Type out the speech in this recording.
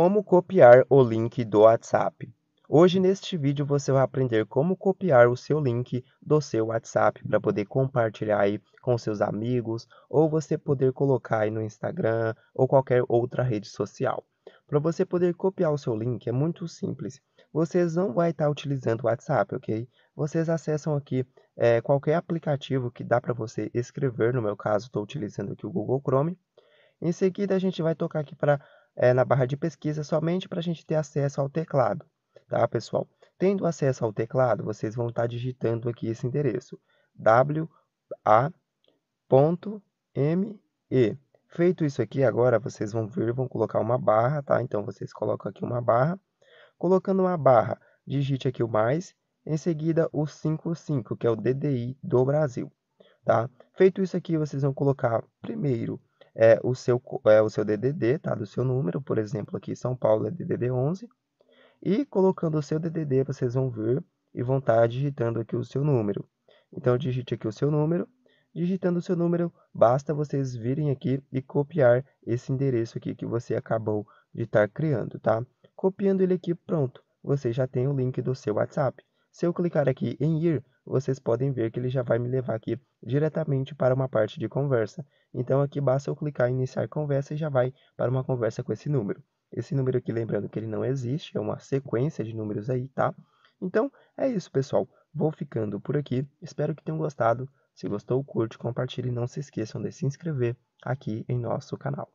Como copiar o link do WhatsApp. Hoje neste vídeo você vai aprender como copiar o seu link do seu WhatsApp para poder compartilhar aí com seus amigos ou você poder colocar aí no Instagram ou qualquer outra rede social. Para você poder copiar o seu link é muito simples. Vocês não vai estar tá utilizando o WhatsApp, ok? Vocês acessam aqui é, qualquer aplicativo que dá para você escrever. No meu caso, estou utilizando aqui o Google Chrome. Em seguida, a gente vai tocar aqui para é, na barra de pesquisa somente para a gente ter acesso ao teclado, tá, pessoal? Tendo acesso ao teclado, vocês vão estar tá digitando aqui esse endereço, wa.me. Feito isso aqui, agora vocês vão vir, vão colocar uma barra, tá? Então, vocês colocam aqui uma barra. Colocando uma barra, digite aqui o mais, em seguida o 55, que é o DDI do Brasil, tá? Feito isso aqui, vocês vão colocar primeiro é, o, seu, é, o seu DDD, tá? Do seu número, por exemplo, aqui São Paulo é DDD 11. E colocando o seu DDD, vocês vão ver e vão estar tá digitando aqui o seu número. Então, digite aqui o seu número. Digitando o seu número, basta vocês virem aqui e copiar esse endereço aqui que você acabou de estar tá criando, tá? Copiando ele aqui, pronto, você já tem o link do seu WhatsApp. Se eu clicar aqui em ir, vocês podem ver que ele já vai me levar aqui diretamente para uma parte de conversa. Então aqui basta eu clicar em iniciar conversa e já vai para uma conversa com esse número. Esse número aqui, lembrando que ele não existe, é uma sequência de números aí, tá? Então é isso, pessoal. Vou ficando por aqui. Espero que tenham gostado. Se gostou, curte, compartilhe e não se esqueçam de se inscrever aqui em nosso canal.